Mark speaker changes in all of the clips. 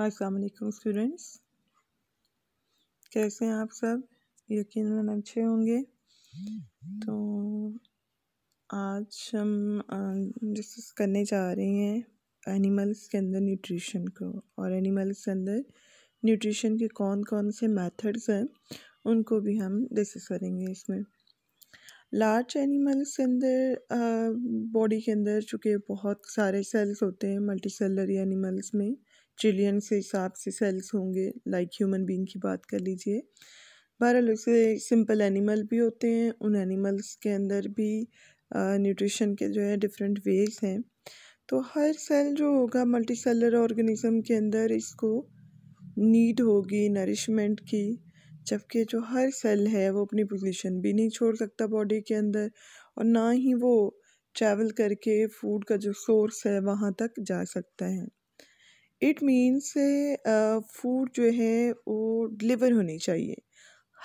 Speaker 1: अस्सलाम स्टूडेंट्स कैसे हैं आप सब यकीन अच्छे होंगे तो आज हम डिस्कस करने जा रहे हैं एनिमल्स के अंदर न्यूट्रिशन को और एनिमल्स के अंदर न्यूट्रिशन के कौन कौन से मेथड्स हैं उनको भी हम डिस्कस करेंगे इसमें लार्ज एनिमल्स के अंदर बॉडी के अंदर चूँकि बहुत सारे सेल्स होते हैं मल्टी सेलरी एनिमल्स में ट्रिलियन के हिसाब से सेल्स होंगे लाइक ह्यूमन बींग की बात कर लीजिए बहरहाल से सिंपल एनिमल भी होते हैं उन एनिमल्स के अंदर भी न्यूट्रिशन के जो है डिफरेंट वेज हैं तो हर सेल जो होगा मल्टी सेलर ऑर्गेनिज़म के अंदर इसको नीड होगी नरिशमेंट की जबकि जो हर सेल है वो अपनी पोजीशन भी नहीं छोड़ सकता बॉडी के अंदर और ना ही वो ट्रैवल करके फूड का जो सोर्स है वहाँ तक जा सकता है इट मीन्स फूड जो है वो डिलीवर होनी चाहिए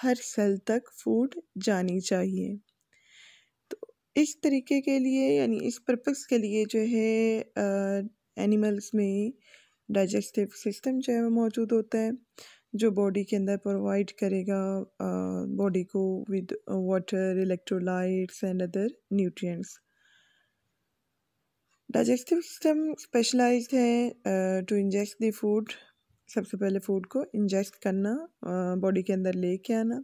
Speaker 1: हर सेल तक फूड जानी चाहिए तो इस तरीके के लिए यानी इस पर्पस के लिए जो है एनिमल्स uh, में डाइजेस्टिव सिस्टम जो है वो मौजूद होता है जो बॉडी के अंदर प्रोवाइड करेगा बॉडी uh, को with water electrolytes and other nutrients digestive system specialise है टू इंजेक्ट द फूड सबसे पहले फूड को इंजेक्ट करना बॉडी के अंदर लेके आना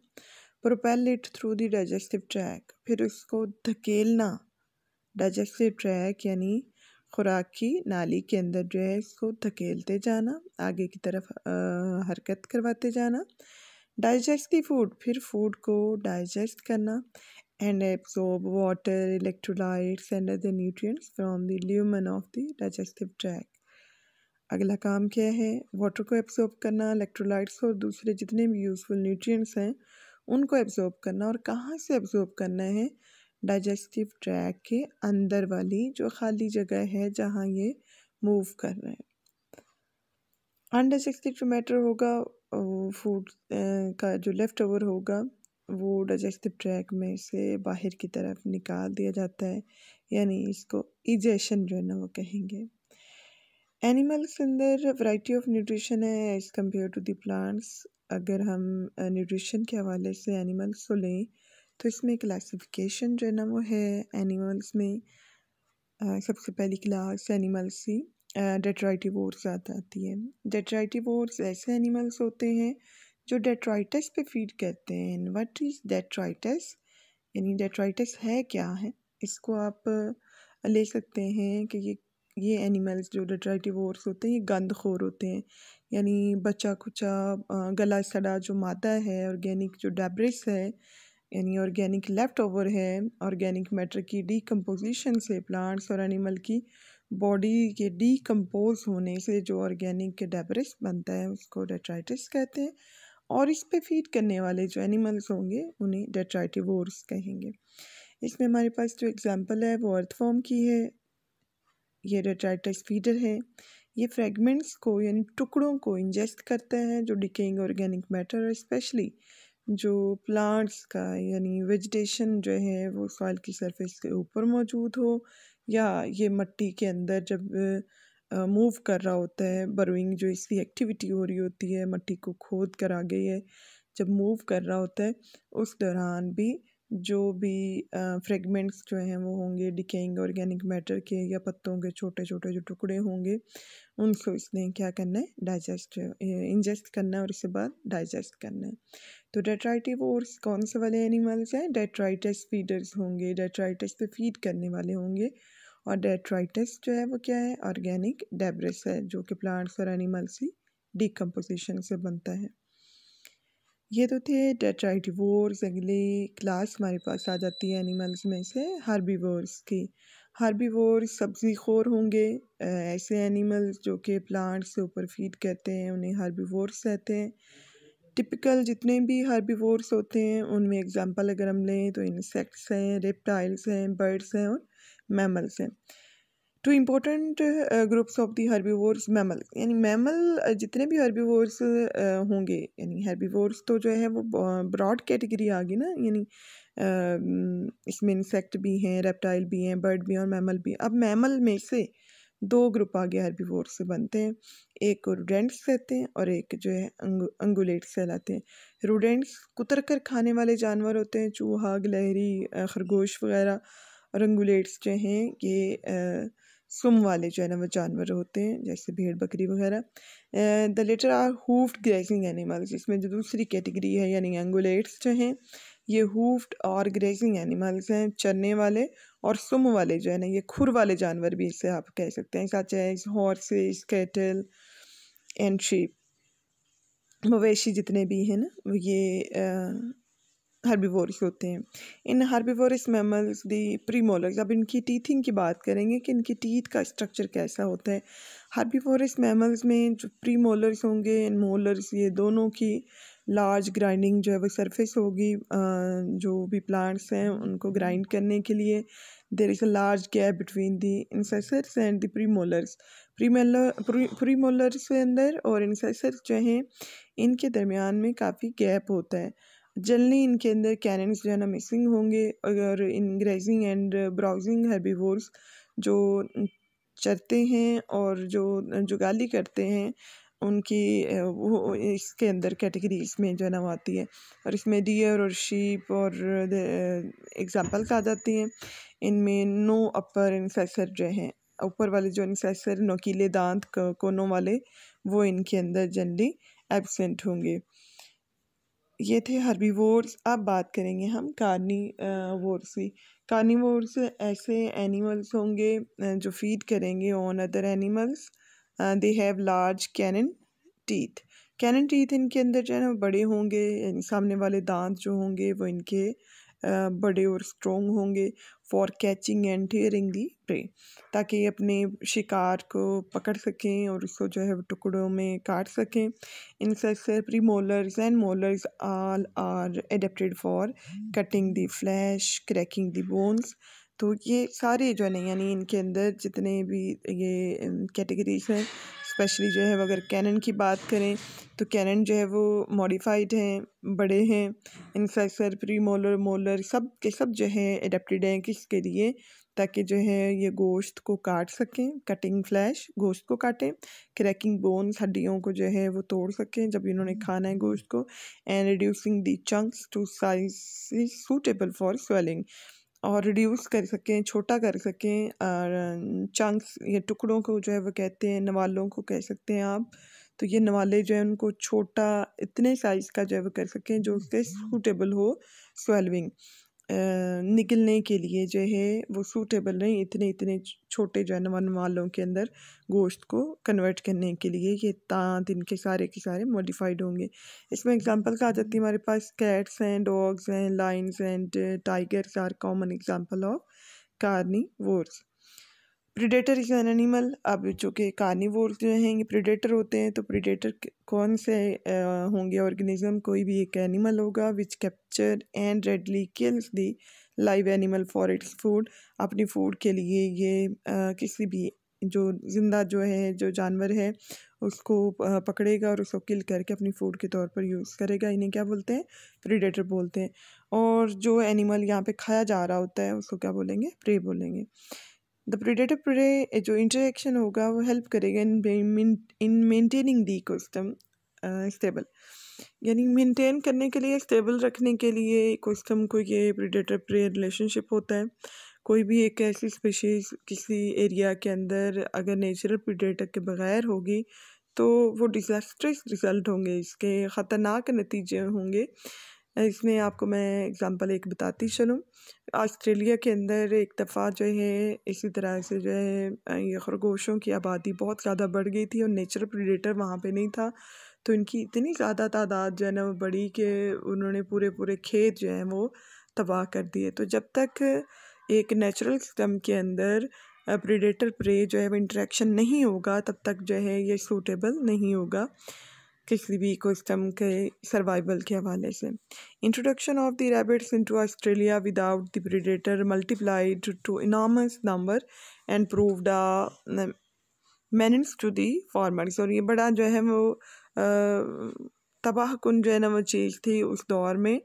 Speaker 1: propel it through the digestive tract फिर उसको धकेलना डाइजेस्टिव ट्रैक यानी खुराक की नाली के अंदर जो है इसको धकेलते जाना आगे की तरफ आ, हरकत करवाते जाना डाइजेस्ट दी फूड फिर फूड को डाइजेस्ट करना and absorb water, electrolytes and other nutrients from the lumen of the digestive tract. अगला काम क्या है वाटर को एब्जॉर्ब करना इलेक्ट्रोलाइट्स और दूसरे जितने भी यूज़फुल न्यूट्रिएंट्स हैं उनको एब्जॉर्ब करना और कहाँ से एब्जॉर्ब करना है डाइजेस्टिव ट्रैक के अंदर वाली जो खाली जगह है जहाँ ये मूव कर रहे हैं अनडाइजेस्टिव जो मैटर होगा फूड का जो लेफ्ट ओवर होगा वो डाइजेस्टिव ट्रैक में से बाहर की तरफ निकाल दिया जाता है यानी इसको इजेशन जो है ना वो कहेंगे एनिमल्स के अंदर वैरायटी ऑफ न्यूट्रिशन है as compare to the plants अगर हम न्यूट्रिशन के हवाले से एनिमल्स को लें तो इसमें क्लासिफिकेशन जो है ना वो है एनिमल्स में आ, सबसे पहली क्लास एनिमल्स डेटराइटी डेट्राइटिवोर्स ज़्यादा आती है डेट्राइटिवोर्स ऐसे एनिमल्स होते हैं जो डेट्राइटस पे फीड करते हैं वट इज़ डेट्राइटस यानी डेट्राइटस है क्या है इसको आप ले सकते हैं कि ये ये एनिमल्स जो डेट्राइटिवोर्स होते हैं ये गंद खोर होते हैं यानी बचा कुचा गला सड़ा जो मादा है ऑर्गेनिक जो डेब्रिस है यानी ऑर्गेनिक लेफ्ट ओवर है ऑर्गेनिक मैटर की डिकम्पोजिशन से प्लांट्स और एनिमल की बॉडी के डीकम्पोज होने से जो ऑर्गेनिक डेब्रिस बनता है उसको डेट्राइटिस कहते हैं और इस पे फीड करने वाले जो एनिमल्स होंगे उन्हें डेट्राइटिवोर्स कहेंगे इसमें हमारे पास जो एग्जांपल है वो अर्थफॉर्म की है ये डेट्राइटस फीडर है ये फ्रेगमेंट्स को यानी टुकड़ों को इंजेस्ट करता है जो डिकेइंग ऑर्गेनिक मैटर और स्पेशली जो प्लांट्स का यानी वेजिटेशन जो है वो सॉइल की सरफेस के ऊपर मौजूद हो या ये मट्टी के अंदर जब मूव कर रहा होता है बरोइंग जो इसकी एक्टिविटी हो रही होती है मट्टी को खोद कर आगे ये जब मूव कर रहा होता है उस दौरान भी जो भी फ्रेगमेंट्स जो हैं वो होंगे डिकेइंग ऑर्गेनिक मैटर के या पत्तों के छोटे छोटे जो टुकड़े होंगे उनको इसने क्या करना है डाइजेस्ट इंजेस्ट करना है और इसके बाद डाइजेस्ट करना है तो डेट्राइटिव और कौन से वाले एनिमल्स हैं डेट्राइटस फीडर्स होंगे डेट्राइटस पे फीड करने वाले होंगे और डेट्राइटस जो है वो क्या है ऑर्गेनिक डेब्रिस है जो कि प्लांट्स और एनिमल्स की डिकम्पोजिशन से बनता है ये तो थे डेट्राइटिवोर्स अगली क्लास हमारे पास आ जाती है एनिमल्स में से हार्बीवोर्स की हार्बीवोर सब्जी खोर होंगे ऐसे एनिमल्स जो कि प्लांट्स से ऊपर फीड करते हैं उन्हें हार्बीवोर्स कहते हैं टिपिकल जितने भी हार्बीवोर्स होते हैं उनमें एग्जांपल अगर हम लें तो इंसेक्ट्स हैं रेप्टाइल्स हैं बर्ड्स हैं और मैमल्स हैं two important groups of the herbivores mammal यानी मैमल uh, जितने भी हर्बीवोर्स uh, होंगे यानी हर्बीवोर्स तो जो है वो ब्रॉड कैटेगरी आ गई ना यानी um, इसमें इंसेक्ट भी हैं रेप्टाइल भी हैं बर्ड भी हैं और मैमल भी अब मैमल में से दो ग्रुप आगे गया से बनते हैं एक रूडेंट्स कहते हैं और एक जो है अंगुलेट्स कहलाते हैं रूडेंट्स कुतर कर खाने वाले जानवर होते हैं चूहा गिलहरी uh, खरगोश वगैरह रंगुलेट्स जो हैं ये सुम वाले जो है ना वो जानवर होते हैं जैसे भेड़ बकरी वगैरह the latter are hoofed grazing animals इसमें जो दूसरी कैटेगरी है यानी एंगुलेट्स जो हैं ये हूफ्ड और ग्रेजिंग एनिमल्स हैं चरने वाले और सुम वाले जो है ना ये खुर वाले जानवर भी इसे आप कह सकते हैं सच है हॉर्सेस कैटल एंड शीप मवेशी जितने भी हैं ना ये आ, हर्बीवोर्स होते हैं इन हर्बीवोरिस मैमल्स दी प्रीमोलर्स अब इनकी टीथिंग की बात करेंगे कि इनकी टीथ का स्ट्रक्चर कैसा होता है हर्बीवोरस मैमल्स में जो प्रीमोलर्स होंगे इन मोलर्स ये दोनों की लार्ज ग्राइंडिंग जो है वो सरफेस होगी जो भी प्लांट्स हैं उनको ग्राइंड करने के लिए there is a large gap between the incisors and the premolars pre premolars के अंदर और इंसेसर्स जो हैं इनके दरमियान में काफ़ी गैप होता है जल्दी इनके अंदर कैनन्स जो है ना मिसिंग होंगे और इन ग्रेजिंग एंड ब्राउजिंग हर्बीवोर्स जो चरते हैं और जो जुगाली करते हैं उनकी वो इसके अंदर कैटेगरीज में जो है ना वो आती है और इसमें डियर और शीप और एग्जांपल कहा जाती हैं इनमें नो अपर इन्फेसर जो हैं ऊपर वाले जो इन्फेसर नोकीले दांत कोनों वाले वो इनके अंदर जनरली एबसेंट होंगे ये थे वोर्स अब बात करेंगे हम कार्नी वोर्स की कार्नी वोर्स ऐसे एनिमल्स होंगे जो फीड करेंगे on other animals they have large canine teeth canine teeth इनके अंदर जो है ना बड़े होंगे सामने वाले दांत जो होंगे वो इनके बड़े और स्ट्रोंग होंगे for catching and tearing the prey ताकि अपने शिकार को पकड़ सकें और उसको जो है टुकड़ों में काट सकें इन insects premolars and molars all are adapted for cutting the flesh cracking the bones तो ये सारे जो है यानी इनके अंदर जितने भी ये कैटेगरीज हैं स्पेशली जो है अगर कैनन की बात करें तो कैनन जो है वो मॉडिफाइड हैं बड़े हैं इन्फ्लेक्सर प्री मोलर मोलर सब के सब जो है एडेप्टड हैं किसके लिए ताकि जो है ये गोश्त को काट सकें कटिंग फ्लैश गोश्त को काटें क्रैकिंग बोन्स हड्डियों को जो है वो तोड़ सकें जब इन्होंने हम्म। खाना है गोश्त को and reducing the chunks to size suitable for swallowing और रिड्यूस कर सकें छोटा कर सकें और चंक्स या टुकड़ों को जो है वो कहते हैं नवालों को कह सकते हैं आप तो ये नवाले जो है उनको छोटा इतने साइज़ का जो है वो कर सकें जो उसके सूटेबल हम्म। हो स्वेलविंग निकलने के लिए जो है वो सूटेबल नहीं इतने इतने छोटे जानवर वालों के अंदर गोश्त को कन्वर्ट करने के लिए ये तांत इनके सारे के सारे मॉडिफाइड होंगे इसमें एग्जांपल कहा जाती है हमारे पास कैट्स हैं डॉग्स हैं lions and tigers are common example of carnivores predator is an animal अब जो कि कार्निवोर जो हैं ये प्रिडेटर होते हैं तो प्रिडेटर कौन से होंगे ऑर्गेनिज्म कोई भी एक एनिमल होगा which capture and readily kills the live animal for its food अपनी फूड के लिए ये आ, किसी भी जो जिंदा जो है जो जानवर है उसको पकड़ेगा और उसको किल करके अपनी फूड के तौर पर यूज़ करेगा इन्हें क्या बोलते हैं प्रीडेटर बोलते हैं और जो एनिमल यहाँ पे खाया जा रहा होता है उसको क्या बोलेंगे प्रे बोलेंगे द प्रीडेटर प्रे जो इंटरेक्शन होगा वो हेल्प करेगा in in maintaining ecosystem stable यानी मेंटेन करने के लिए स्टेबल रखने के लिए सिस्टम को ये प्रीडेटर प्रे रिलेशनशिप होता है कोई भी एक ऐसी स्पेशीज़ किसी एरिया के अंदर अगर नेचुरल प्रीडेटर के बगैर होगी तो वो डिज़ास्ट्रस रिज़ल्ट होंगे इसके ख़तरनाक नतीजे होंगे इसमें आपको मैं एग्ज़ाम्पल एक बताती चलूँ ऑस्ट्रेलिया के अंदर एक दफ़ा जो है इसी तरह से जो है ये खरगोशों की आबादी बहुत ज़्यादा बढ़ गई थी और नेचुरल प्रीडेटर वहाँ पे नहीं था तो इनकी इतनी ज़्यादा तादाद जो है ना वो बढ़ी कि उन्होंने पूरे पूरे खेत जो हैं वो तबाह कर दिए तो जब तक एक नेचुरल सिस्टम के अंदर प्रीडेटर प्रे जो है वो इंट्रैक्शन नहीं होगा तब तक जो है ये सूटेबल नहीं होगा किसी भी इकोसिस्टम के सर्वाइवल के हवाले से introduction of the rabbits into Australia without the predator multiplied to enormous number and prove the menace to the farmers और ये बड़ा जो है वो तबाह कन जो है ना वो चीज़ थी उस दौर में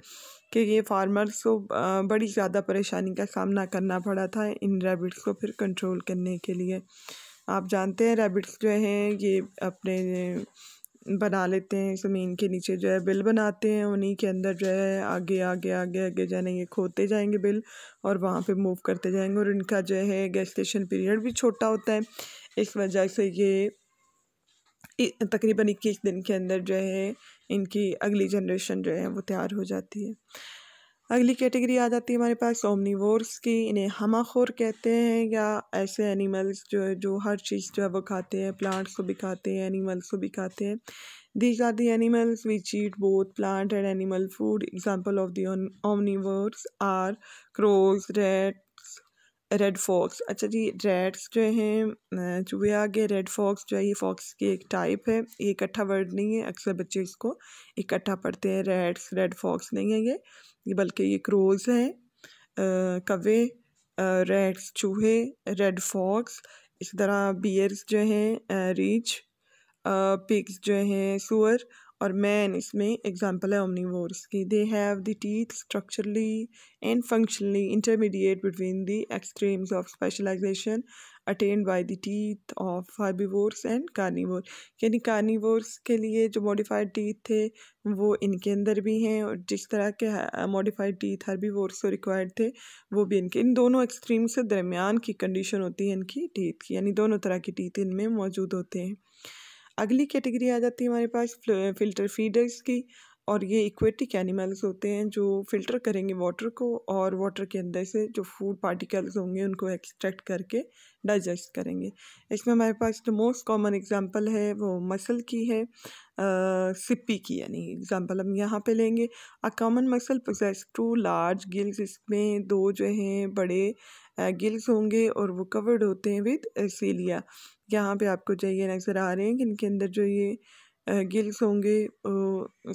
Speaker 1: कि ये फार्मर्स को बड़ी ज़्यादा परेशानी का सामना करना पड़ा था इन रैबिट्स को फिर कंट्रोल करने के लिए आप जानते हैं रैबिट्स जो हैं ये अपने बना लेते हैं ज़मीन के नीचे जो है बिल बनाते हैं उन्हीं के अंदर जो है आगे आगे आगे आगे जाने ये खोते जाएंगे बिल और वहाँ पे मूव करते जाएंगे और इनका जो है गेस्टेशन पीरियड भी छोटा होता है इस वजह से ये तकरीबन इक्कीस दिन के अंदर जो है इनकी अगली जनरेशन जो है वो तैयार हो जाती है अगली कैटेगरी आ जाती है हमारे पास ओमनीवोर्स की इन्हें हमाखोर कहते हैं या ऐसे एनिमल्स जो है जो हर चीज़ जो है वो खाते हैं प्लांट्स को भी खाते हैं एनिमल्स को भी खाते हैं these are the animals we eat both plant and animal food example of the omnivores are crows red red fox अच्छा जी रेड्स जो हैं चूहे आ गए रेड फॉक्स जो है ये फॉक्स की एक टाइप है ये इकट्ठा वर्ड नहीं है अक्सर बच्चे इसको इकट्ठा पढ़ते हैं रेड्स रेड फॉक्स नहीं है ये ये बल्कि ये क्रोज है कवे रेड्स चूहे रेड फॉक्स इस तरह बियर्स जो हैं रीच पिग्स जो हैं सुअर और मैन इसमें एग्जांपल है ओमनीवोर्स की they have the teeth structurally and functionally intermediate between the extremes of specialization attained by the teeth of herbivores and carnivore यानी कार्निवोर्स के लिए जो मॉडिफाइड टीथ थे वो इनके अंदर भी हैं और जिस तरह के मॉडिफाइड टीथ हार्बीवोर्स को रिक्वायर्ड थे वो भी इनके इन दोनों एक्सट्रीम से दरमियान की कंडीशन होती है इनकी टीथ की यानी दोनों तरह की टीथ इनमें मौजूद होते हैं अगली कैटेगरी आ जाती है हमारे पास फिल्टर फीडर्स की और ये इक्वेटिक एनिमल्स होते हैं जो फ़िल्टर करेंगे वाटर को और वाटर के अंदर से जो फूड पार्टिकल्स होंगे उनको एक्सट्रैक्ट करके डाइजेस्ट करेंगे इसमें हमारे पास जो मोस्ट कॉमन एग्जांपल है वो मसल की है आ, सिपी की यानी एग्जांपल हम यहाँ पे लेंगे a common mussel possesses two large gills इसमें दो जो हैं बड़े गिल्स होंगे और वो कवर्ड होते हैं विद सीलिया यहाँ पर आपको जो ये नज़र आ रहे हैं कि इनके अंदर जो ये गिल्स होंगे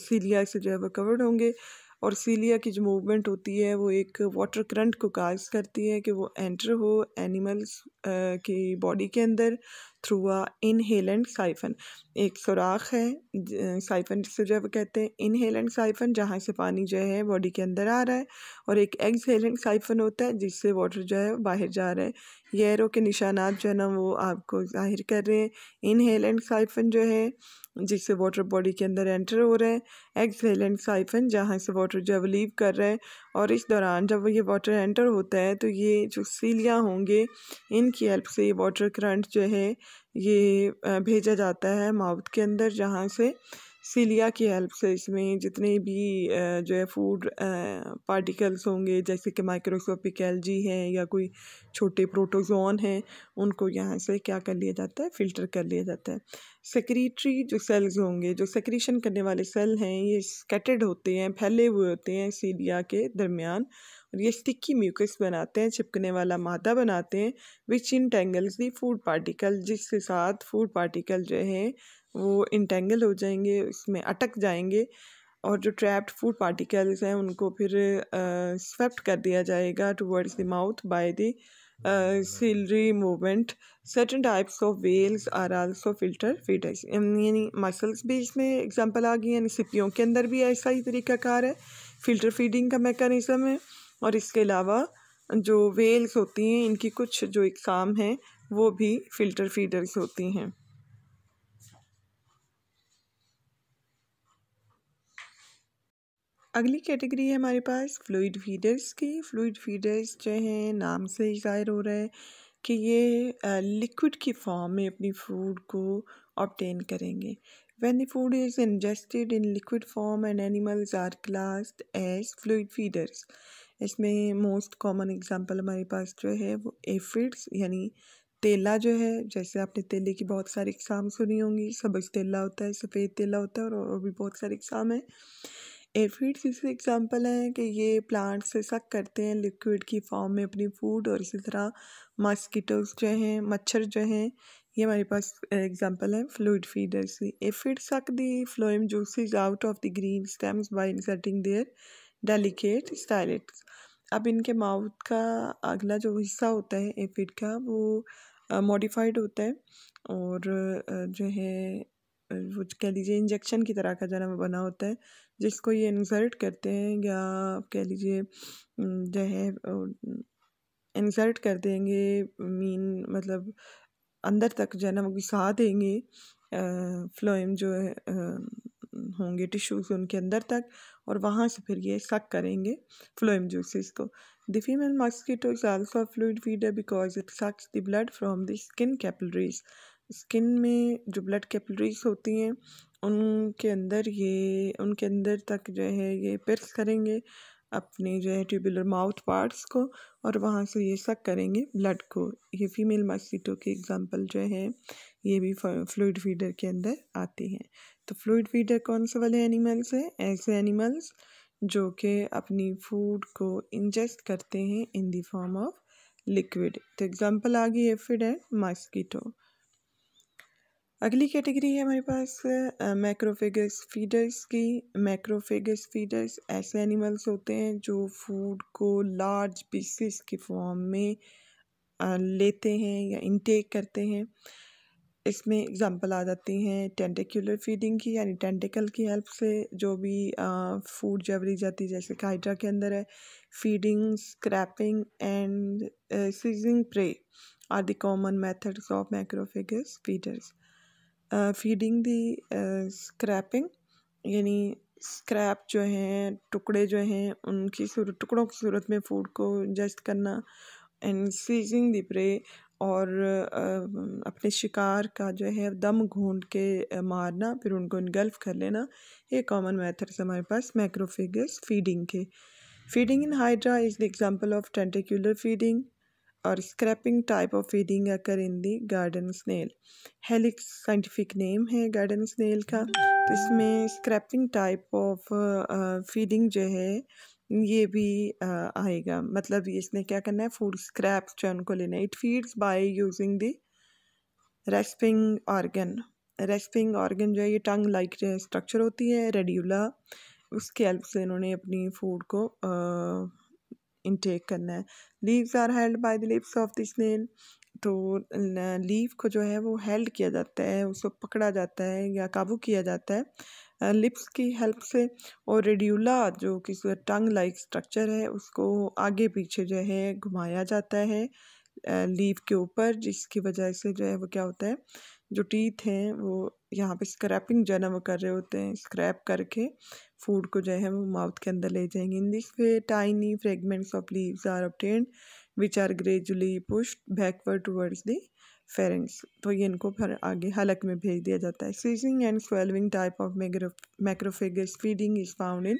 Speaker 1: सीलिया से जो है वो कवर्ड होंगे और सीलिया की जो मूवमेंट होती है वो एक वाटर करंट को काज करती है कि वो एंटर हो एनिमल्स की बॉडी के अंदर थ्रूआ इनहेलेंट साइफन एक सुराख है साइफन जिससे जो वो कहते हैं इनहेलेंट साइफन जहाँ से पानी जो है बॉडी के अंदर आ रहा है और एक एक्सहेलेंट साइफन होता है जिससे वाटर जो है बाहर जा रहा है ये एरो के निशानात जो है ना वो आपको जाहिर कर रहे हैं इनहेलेंट साइफन जो है जिससे वाटर बॉडी के अंदर एंटर हो रहे हैं एक्सहेलेंट साइफन जहाँ से वाटर जो है वो लीव कर रहे हैं और इस दौरान जब ये वाटर एंटर होता है तो ये जो सीलियाँ होंगे इनकी हेल्प से ये वाटर करंट जो है ये भेजा जाता है माउथ के अंदर जहाँ से सीलिया की हेल्प से इसमें जितने भी जो है फूड पार्टिकल्स होंगे जैसे कि माइक्रोस्कोपिक एलजी है या कोई छोटे प्रोटोजोन हैं उनको यहाँ से क्या कर लिया जाता है फ़िल्टर कर लिया जाता है सेक्रेटरी जो सेल्स होंगे जो सेक्रीशन करने वाले सेल हैं ये स्कैटर्ड होते हैं फैले हुए होते हैं सीलिया के दरमियान और ये स्टिकी म्यूकस बनाते हैं चिपकने वाला मादा बनाते हैं which entangles the food particle जिसके साथ फूड पार्टिकल जो है वो इंटेंगल हो जाएंगे उसमें अटक जाएंगे और जो ट्रैप्ड फूड पार्टिकल्स हैं उनको फिर स्वेप्ट कर दिया जाएगा towards the mouth by the ciliary movement certain types of whales are also filter feeders यानी मसल्स भी इसमें एग्जांपल आ गई यानी सिपियों के अंदर भी ऐसा ही तरीकाकार है फिल्टर फीडिंग का मेकानिज़म है और इसके अलावा जो वेल्स होती हैं इनकी कुछ जो इकसाम हैं वो भी फिल्टर फीडर्स होती हैं अगली कैटेगरी है हमारे पास फ्लूड फीडर्स की फ्लूड फीडर्स जो हैं नाम से ही ज़ाहिर हो रहा है कि ये लिक्विड की फॉर्म में अपनी फूड को ऑप्टेन करेंगे when the food is ingested in liquid form and animals are classed as fluid feeders इसमें मोस्ट कॉमन एग्जांपल हमारे पास जो है वो एफिड्स यानी तेला जो है जैसे आपने तेले की बहुत सारी इकसाम सुनी होंगी सबज तेला होता है सफ़ेद तेला होता है और और भी बहुत सारे एग्जाम है एफिड्स इसी एग्जांपल हैं कि ये प्लांट्स से सक करते हैं लिक्विड की फॉर्म में अपनी फूड और इसी तरह मॉस्किटोज जो हैं मच्छर जो हैं ये हमारे पास एग्जांपल है फ्लूड फीडर्स की aphid suck the phloem juices out of the green stems by inserting their delicate stylets अब इनके माउथ का अगला जो हिस्सा होता है एफिड का वो मॉडिफाइड होता है और जो है वो कह लीजिए इंजेक्शन की तरह का जरा बना होता है जिसको ये इंसर्ट करते हैं या आप कह लीजिए जो है इंसर्ट कर देंगे मीन मतलब अंदर तक जो है ना वो घुसा देंगे फ्लोएम जो है होंगे टिश्यूज उनके अंदर तक और वहाँ से फिर ये सक करेंगे फ्लोएम जूसेस को the female mosquito is also fluid feeder because it sucks the blood from the skin skin skin में जो ब्लड कैपिलरीज़ होती हैं उनके अंदर ये उनके अंदर तक जो है ये पिर्स करेंगे अपने जो है ट्यूबुलर माउथ पार्ट्स को और वहाँ से ये सक करेंगे ब्लड को ये फीमेल मस्कीटो के एग्जांपल जो है ये भी फ्लूड फीडर के अंदर आती हैं तो फ्लूड फीडर कौन से वाले एनिमल्स हैं ऐसे एनिमल्स जो कि अपनी फूड को इंजेस्ट करते हैं in the form of liquid तो एग्जांपल आ गई एफिड है मास्कीटो अगली कैटेगरी है हमारे पास मैक्रोफेगस फीडर्स की मैक्रोफेगस फीडर्स ऐसे एनिमल्स होते हैं जो फूड को लार्ज पीसेस के फॉर्म में लेते हैं या इनटेक करते हैं इसमें एग्जांपल आ जाती हैं टेंटिकुलर फीडिंग की यानी टेंटिकल की हेल्प से जो भी फूड जबरी जाती है जैसे काइड्रा के अंदर है feeding scraping and seizing prey are the common methods of macrophagous feeders feeding the scraping यानी स्क्रैप जो हैं टुकड़े जो हैं उनकी टुकड़ों की सूरत में फूड को जस्ट करना एंड सीजिंग दी प्रे और अपने शिकार का जो है दम घूंढ के मारना फिर उनको इनगल्फ कर लेना ये कॉमन मैथड्स हमारे पास मैक्रोफेगस फीडिंग के feeding in hydra is the example of tentacular feeding or scraping type of feeding occur in the garden snail helix scientific name है garden snail का तो इसमें scraping type of feeding जो है ये भी आएगा मतलब इसने क्या करना है फूड स्क्रैप्स जो उनको लेना है it feeds by using the rasping organ rasping organ जो है ये टंग लाइक स्ट्रक्चर होती है रेडियुला उसके हेल्प से इन्होंने अपनी फूड को आ, इनटेक करना है leaves are held by the lips of the snail तो लीव को जो है वो हेल्ड किया जाता है उसको पकड़ा जाता है या काबू किया जाता है लिप्स की हेल्प से और रेड्यूला जो कि टंग लाइक स्ट्रक्चर है उसको आगे पीछे जो है घुमाया जाता है लीव के ऊपर जिसकी वजह से जो है वो क्या होता है जो टीथ हैं वो यहाँ पे स्क्रैपिंग जो है वो कर रहे होते हैं स्क्रैप करके फूड को जो है वो माउथ के अंदर ले जाएंगे in this way tiny fragments of leaves are obtained which are gradually pushed backward towards the pharynx तो ये इनको फिर आगे हलक में भेज दिया जाता है seizing and swallowing type of macrophagous feeding is found in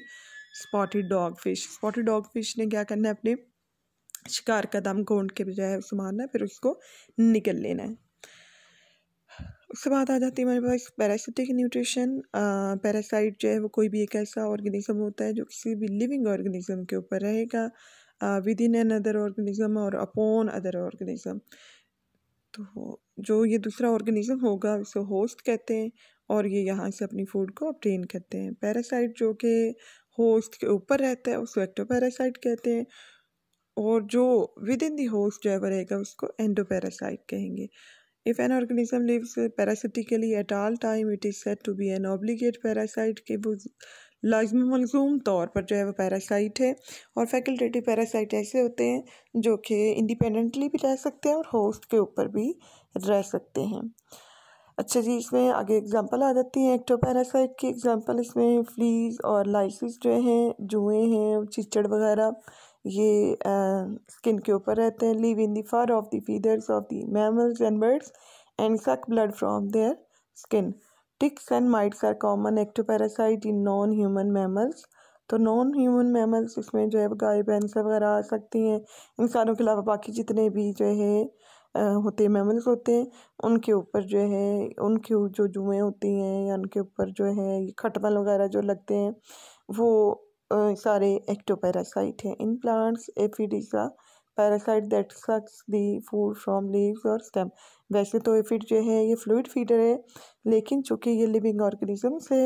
Speaker 1: spotted dogfish spotted dogfish ने क्या करना है अपने शिकार का दम घोंट के बजाय उसको मारना है फिर उसको निकल लेना है उसके बाद आ जाती है हमारे पास पैरासिटिक न्यूट्रिशन पैरासाइट जो है वो कोई भी एक ऐसा ऑर्गेनिज्म होता है जो किसी भी लिविंग ऑर्गेनिज्म के ऊपर रहेगा within an other organism और अपॉन अदर ऑर्गेनिज्म तो जो ये दूसरा ऑर्गेनिज्म होगा उसे होस्ट कहते हैं और ये यहाँ से अपनी फूड को ऑप्टेन करते हैं पैरासाइट जो कि होस्ट के ऊपर रहता है उसको एक्टो पैरासाइट कहते हैं और जो विद इन दी होस्ट जो है रहेगा उसको एंडो पैरासाइट कहेंगे If an organism lives parasitically at all time, it is said to be an obligate parasite कि वो लाजम मलजूम तौर पर जो है वो पैरासाइट है और फैकल्टेटिव पैरासाइट ऐसे होते हैं जो कि इंडिपेंडेंटली भी रह सकते हैं और होस्ट के ऊपर भी रह सकते हैं अच्छा जी इसमें आगे एग्जांपल आ जाती हैं पैरासाइट की एग्जांपल इसमें फ्लीज और लाइसिस जो हैं जुएँ हैं चिचड़ वगैरह ये स्किन के ऊपर रहते हैं live in the fur of the feathers of the mammals and birds and suck blood from their skin ticks and mites are common ectoparasite in non human mammals तो नॉन ह्यूमन मैमल्स इसमें जो है गाय भैंस वगैरह आ सकती हैं इंसानों के अलावा बाकी जितने भी जो है होते मैमल्स होते हैं उनके ऊपर जो है उनके जो जुएँ होती हैं या उनके ऊपर जो है खटमल वगैरह जो लगते हैं वो सारे एक्टोपैरासाइट हैं in plants aphid parasite that sucks the food from leaves और स्टेम वैसे तो एफिड जो है ये फ्लूड फीडर है लेकिन चूंकि ये लिविंग ऑर्गेनिज्म से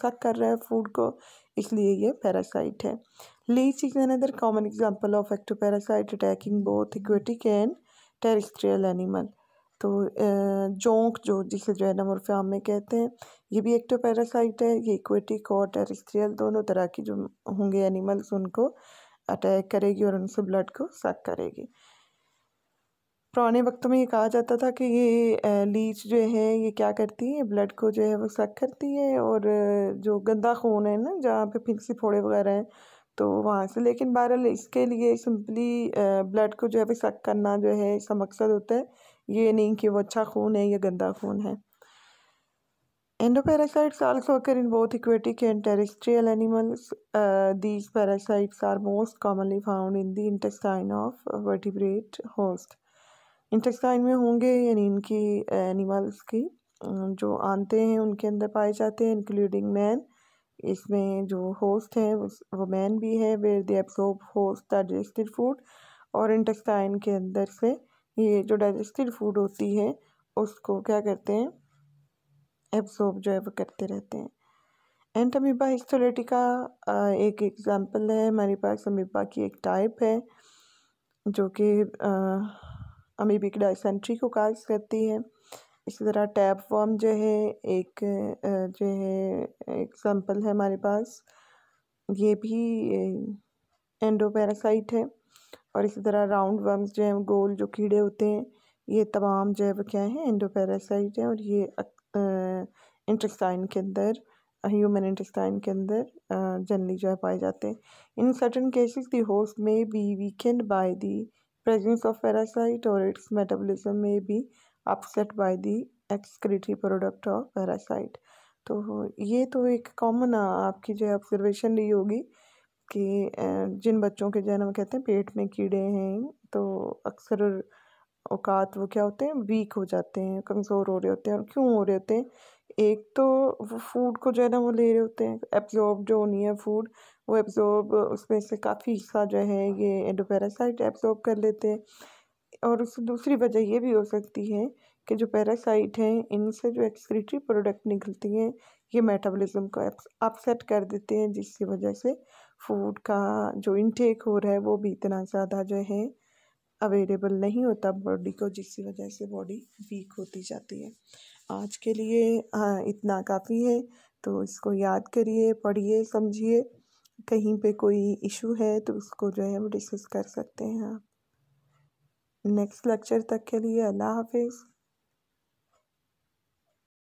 Speaker 1: सक कर रहा है फूड को इसलिए ये पैरासाइट है leech is another common example of ectoparasite attacking both aquatic and terrestrial animal तो जोंक जो जिसे जो है ना मुरफ्याम में कहते हैं ये भी एक तो पैरासाइट है ये इक्वेटिक और टेरिस्ट्रियल दोनों तरह की जो होंगे एनिमल्स उनको अटैक करेगी और उनसे ब्लड को सक करेगी पुराने वक्तों में ये कहा जाता था कि ये लीच जो है ये क्या करती है ब्लड को जो है वो सक करती है और जो गंदा खून है ना जहाँ पे फिर से फोड़े वगैरह हैं तो वहाँ से लेकिन बहरहाल इसके लिए सिंपली ब्लड को जो है वो सक करना जो है इसका मकसद होता है ये नहीं कि वो अच्छा खून है या गंदा खून है endoparasites also occur in both aquatic and terrestrial animals these parasites are most commonly found in the intestine of vertebrate host intestine में होंगे यानी इनकी एनिमल्स uh, की uh, जो आते हैं उनके अंदर पाए जाते हैं इंक्लूडिंग मैन इसमें जो होस्ट हैं वो मैन भी है where they absorb host digested food और इंटेस्टाइन के अंदर से ये जो डाइजेस्टिव फूड होती है उसको क्या करते हैं एब्जॉर्ब जो है वो करते रहते हैं एंड अमीबा हिस्टोलेटिका एक एग्ज़ाम्पल है हमारे पास अमीबा की एक टाइप है जो कि अमीबिक डाइसेंट्री को काज करती है इसी तरह टैप फॉर्म जो है एक जो है एग्ज़ाम्पल है हमारे पास ये भी एंडोपैरासाइट है और इसी तरह राउंड वर्म्स जो हैं गोल जो कीड़े होते हैं ये तमाम जो है वो क्या हैं एंडोपैरासाइट हैं और ये इंटेस्टाइन के अंदर ह्यूमन इंटेस्टाइन के अंदर जनरली जो है पाए जाते हैं in certain cases the host may be weakened by the presence of parasite और its metabolism may be upset by the excretory product of parasite तो ये तो एक कॉमन आपकी जो है ऑब्जर्वेशन रही होगी कि जिन बच्चों के जन्म कहते हैं पेट में कीड़े हैं तो अक्सर औकात वो क्या होते हैं वीक हो जाते हैं कमज़ोर हो रहे होते हैं और क्यों हो रहे होते हैं एक तो वो फूड को जो है ना वो ले रहे होते हैं एब्जॉर्ब जो होनी है फूड वो एब्जॉर्ब उसमें से काफ़ी हिस्सा जो है ये एंडोपैरासाइट एब्जॉर्ब कर लेते हैं और उससे दूसरी वजह ये भी हो सकती है कि जो पैरासाइट हैं इनसे जो एक्सक्रीटरी प्रोडक्ट निकलती हैं ये मेटाबॉलिज्म को अपसेट कर देते हैं जिसकी वजह से फूड का जो इनटेक हो रहा है वो भी इतना ज़्यादा जो है अवेलेबल नहीं होता बॉडी को जिसकी वजह से बॉडी वीक होती जाती है आज के लिए हाँ इतना काफ़ी है तो इसको याद करिए पढ़िए समझिए कहीं पे कोई इशू है तो उसको जो है वो डिस्कस कर सकते हैं आप नेक्स्ट लेक्चर तक के लिए अल्लाह हाफिज़